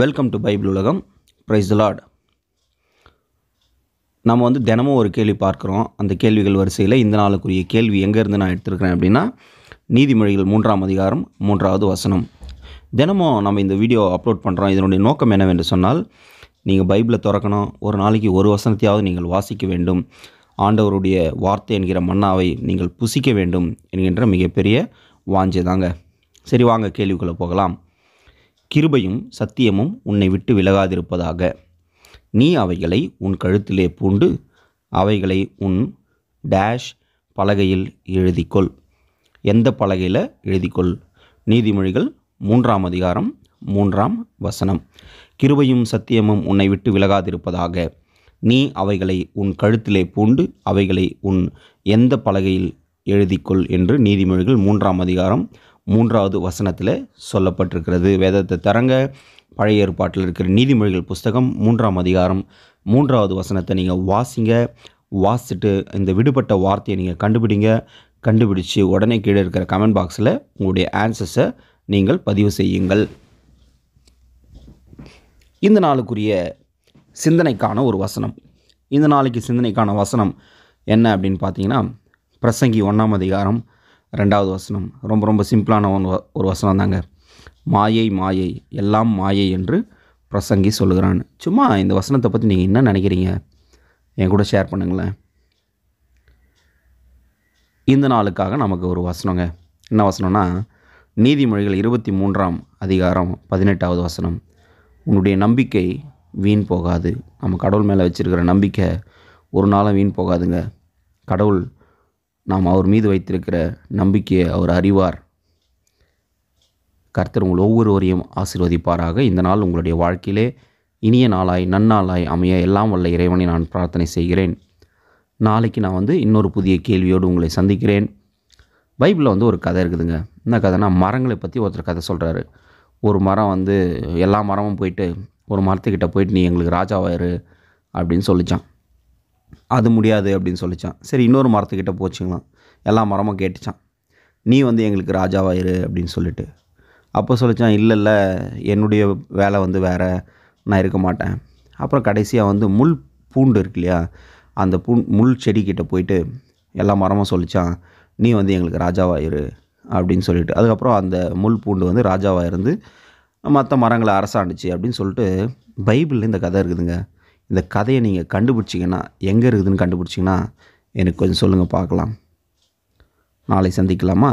welcome to Bible உலகம் praise Lord நம்ம வந்து தினமும் ஒரு கேள்வி பார்க்குறோம் அந்த கேள்விகள் வரிசையில் இந்த நாளுக்குரிய கேள்வி எங்கேருந்து நான் எடுத்துருக்குறேன் அப்படின்னா நீதிமொழிகள் மூன்றாம் அதிகாரம் மூன்றாவது வசனம் தினமும் நம்ம இந்த வீடியோ அப்லோட் பண்ணுறோம் இதனுடைய நோக்கம் என்னவென்று சொன்னால் நீங்கள் பைபிளை திறக்கணும் ஒரு நாளைக்கு ஒரு வசனத்தையாவது நீங்கள் வாசிக்க வேண்டும் ஆண்டவருடைய வார்த்தை என்கிற மன்னாவை நீங்கள் புசிக்க வேண்டும் என்கின்ற மிகப்பெரிய வாஞ்சை தாங்க சரி வாங்க கேள்விக்குள்ளே போகலாம் கிருபையும் சத்தியமும் உன்னை விட்டு விலகாதிருப்பதாக நீ அவைகளை உன் கழுத்திலே பூண்டு அவைகளை உன் டேஷ் பலகையில் எழுதிக்கொள் எந்த பலகையில் எழுதிக்கொள் நீதிமொழிகள் மூன்றாம் அதிகாரம் மூன்றாம் வசனம் கிருபையும் சத்தியமும் உன்னை விட்டு விலகாதிருப்பதாக நீ அவைகளை உன் கழுத்திலே பூண்டு அவைகளை உன் எந்த பலகையில் எழுதிக்கொள் என்று நீதிமொழிகள் மூன்றாம் அதிகாரம் மூன்றாவது வசனத்தில் சொல்லப்பட்டிருக்கிறது வேதத்தை தரங்க பழைய ஏற்பாட்டில் இருக்கிற நீதிமொழிகள் புஸ்தகம் மூன்றாம் அதிகாரம் மூன்றாவது வசனத்தை நீங்கள் வாசிங்க வாசிட்டு இந்த விடுபட்ட வார்த்தையை நீங்கள் கண்டுபிடிங்க கண்டுபிடிச்சு உடனே கீழே இருக்கிற கமெண்ட் பாக்ஸில் உங்களுடைய ஆன்சர்ஸை நீங்கள் பதிவு செய்யுங்கள் இந்த நாளுக்குரிய சிந்தனைக்கான ஒரு வசனம் இந்த நாளைக்கு சிந்தனைக்கான வசனம் என்ன அப்படின்னு பார்த்தீங்கன்னா பிரசங்கி ஒன்றாம் அதிகாரம் ரெண்டாவது வசனம் ரொம்ப ரொம்ப சிம்பிளான ஒன்று ஒரு வசனம் தாங்க மாயை மாயை எல்லாம் மாயை என்று பிரசங்கி சொல்லுகிறான் சும்மா இந்த வசனத்தை பற்றி நீங்கள் என்ன நினைக்கிறீங்க என் கூட ஷேர் பண்ணுங்களேன் இந்த நாளுக்காக நமக்கு ஒரு வசனங்க என்ன வசனம்னா நீதிமொழிகள் இருபத்தி மூன்றாம் அதிகாரம் பதினெட்டாவது வசனம் உன்னுடைய நம்பிக்கை வீண் போகாது நம்ம கடவுள் மேலே வச்சுருக்கிற நம்பிக்கை ஒரு நாளும் வீண் போகாதுங்க கடவுள் நாம் அவர் மீது வைத்திருக்கிற நம்பிக்கையை அவர் அறிவார் கர்த்தர் உங்கள் ஒவ்வொருவரையும் ஆசீர்வதிப்பாராக இந்த நாள் உங்களுடைய வாழ்க்கையிலே இனிய நாளாய் நன்னாளாய் அமைய எல்லாம் வல்ல இறைவனை நான் பிரார்த்தனை செய்கிறேன் நாளைக்கு நான் வந்து இன்னொரு புதிய கேள்வியோடு உங்களை சந்திக்கிறேன் பைபிளில் வந்து ஒரு கதை இருக்குதுங்க என்ன கதைனா மரங்களை பற்றி ஒருத்தர் கதை சொல்கிறாரு ஒரு மரம் வந்து எல்லா மரமும் போயிட்டு ஒரு மரத்துக்கிட்ட போயிட்டு நீ எங்களுக்கு ராஜாவாயிரு அப்படின்னு சொல்லிச்சான் அது முடியாது அப்படின்னு சொல்லிச்சான் சரி இன்னொரு மரத்துக்கிட்ட போச்சுங்களாம் எல்லா மரமும் கேட்டுச்சான் நீ வந்து எங்களுக்கு ராஜாவாயிரு அப்படின்னு சொல்லிட்டு அப்போ சொல்லித்தான் இல்லை இல்லை என்னுடைய வேலை வந்து வேறு நான் இருக்க மாட்டேன் அப்புறம் கடைசியாக வந்து முள் பூண்டு இருக்கு இல்லையா அந்த பூ முள் செடிக்கிட்ட போயிட்டு எல்லா மரமும் சொல்லித்தான் நீ வந்து எங்களுக்கு ராஜாவாயிரு அப்படின்னு சொல்லிட்டு அதுக்கப்புறம் அந்த முள் பூண்டு வந்து ராஜாவாக இருந்து மற்ற மரங்களை அரசாண்டுச்சு அப்படின்னு சொல்லிட்டு பைபிளில் இந்த கதை இருக்குதுங்க இந்த கதையை நீங்கள் கண்டுபிடிச்சிங்கன்னா எங்கே இருக்குதுன்னு கண்டுபிடிச்சிங்கன்னா எனக்கு கொஞ்சம் சொல்லுங்கள் பார்க்கலாம் நாளை சந்திக்கலாமா